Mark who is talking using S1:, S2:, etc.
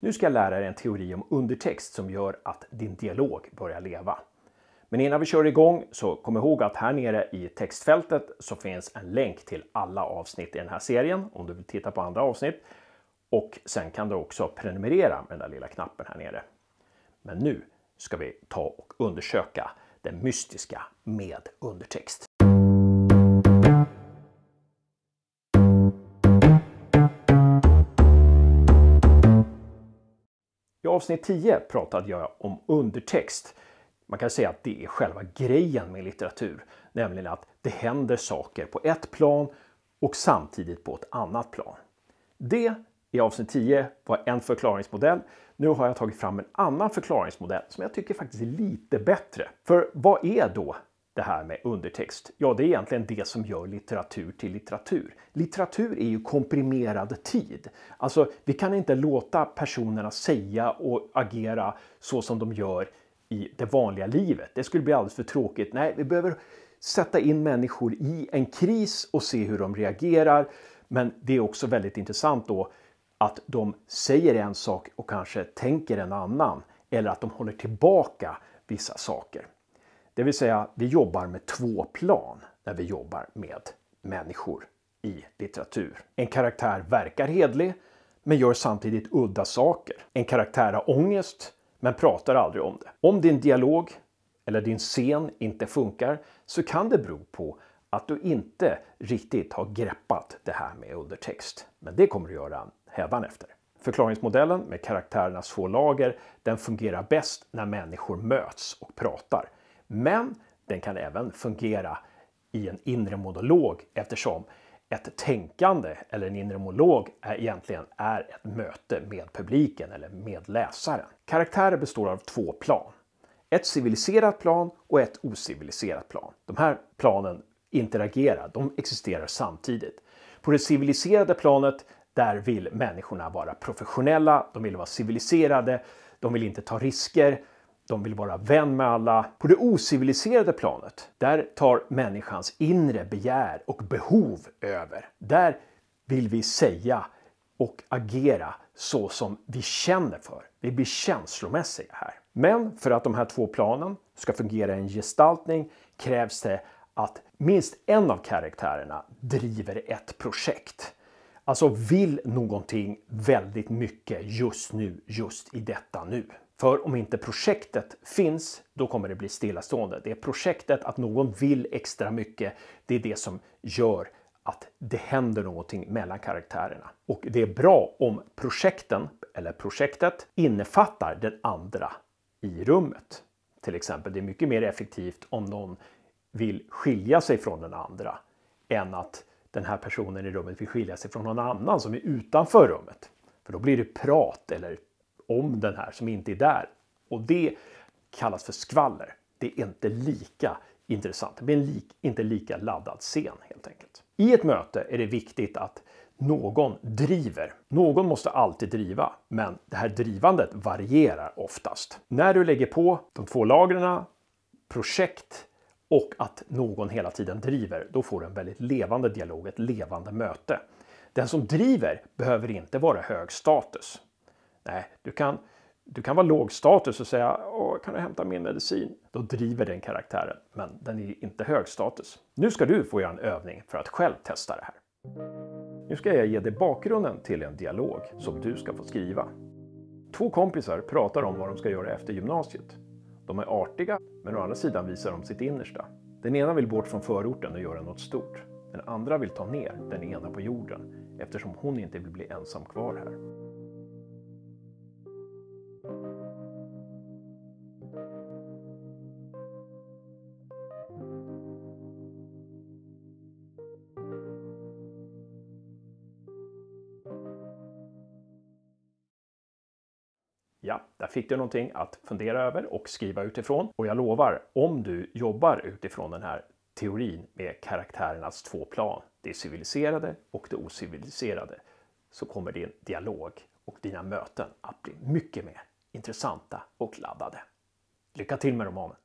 S1: Nu ska jag lära er en teori om undertext som gör att din dialog börjar leva. Men innan vi kör igång så kom ihåg att här nere i textfältet så finns en länk till alla avsnitt i den här serien om du vill titta på andra avsnitt. Och sen kan du också prenumerera med den där lilla knappen här nere. Men nu ska vi ta och undersöka det mystiska med undertext. avsnitt 10 pratade jag om undertext. Man kan säga att det är själva grejen med litteratur, nämligen att det händer saker på ett plan och samtidigt på ett annat plan. Det i avsnitt 10 var en förklaringsmodell. Nu har jag tagit fram en annan förklaringsmodell som jag tycker faktiskt är lite bättre. För vad är då det här med undertext? Ja, det är egentligen det som gör litteratur till litteratur. Litteratur är ju komprimerad tid. Alltså, vi kan inte låta personerna säga och agera så som de gör i det vanliga livet. Det skulle bli alldeles för tråkigt. Nej, vi behöver sätta in människor i en kris och se hur de reagerar. Men det är också väldigt intressant då att de säger en sak och kanske tänker en annan. Eller att de håller tillbaka vissa saker. Det vill säga, vi jobbar med två plan när vi jobbar med människor i litteratur. En karaktär verkar hedlig, men gör samtidigt udda saker. En karaktär har ångest, men pratar aldrig om det. Om din dialog eller din scen inte funkar så kan det bero på att du inte riktigt har greppat det här med undertext. Men det kommer du göra hädanefter. Förklaringsmodellen med karaktärernas få lager, den fungerar bäst när människor möts och pratar. Men den kan även fungera i en inre monolog eftersom ett tänkande eller en inre monolog är egentligen är ett möte med publiken eller med läsaren. Karaktärer består av två plan. Ett civiliserat plan och ett ociviliserat plan. De här planen interagerar, de existerar samtidigt. På det civiliserade planet där vill människorna vara professionella, de vill vara civiliserade, de vill inte ta risker, de vill vara vän med alla. På det ociviliserade planet, där tar människans inre begär och behov över. Där vill vi säga och agera så som vi känner för. Vi blir känslomässiga här. Men för att de här två planen ska fungera i en gestaltning krävs det att minst en av karaktärerna driver ett projekt. Alltså vill någonting väldigt mycket just nu, just i detta nu. För om inte projektet finns, då kommer det bli stillastående. Det är projektet, att någon vill extra mycket, det är det som gör att det händer någonting mellan karaktärerna. Och det är bra om projekten, eller projektet, innefattar den andra i rummet. Till exempel, det är mycket mer effektivt om någon vill skilja sig från den andra än att den här personen i rummet vill skilja sig från någon annan som är utanför rummet. För då blir det prat eller om den här som inte är där. Och det kallas för skvaller. Det är inte lika intressant. Det blir en lik, inte lika laddad scen helt enkelt. I ett möte är det viktigt att någon driver. Någon måste alltid driva, men det här drivandet varierar oftast. När du lägger på de två lagren, projekt och att någon hela tiden driver, då får du en väldigt levande dialog, ett levande möte. Den som driver behöver inte vara hög status. Nej, du kan, du kan vara lågstatus och säga Åh, kan du hämta min medicin? Då driver den karaktären, men den är inte högstatus. Nu ska du få göra en övning för att själv testa det här. Nu ska jag ge dig bakgrunden till en dialog som du ska få skriva. Två kompisar pratar om vad de ska göra efter gymnasiet. De är artiga, men å andra sidan visar de sitt innersta. Den ena vill bort från förorten och göra något stort. Den andra vill ta ner den ena på jorden eftersom hon inte vill bli ensam kvar här. Ja, där fick du någonting att fundera över och skriva utifrån. Och jag lovar, om du jobbar utifrån den här teorin med karaktärernas två plan, det civiliserade och det ociviliserade, så kommer din dialog och dina möten att bli mycket mer intressanta och laddade. Lycka till med romanen!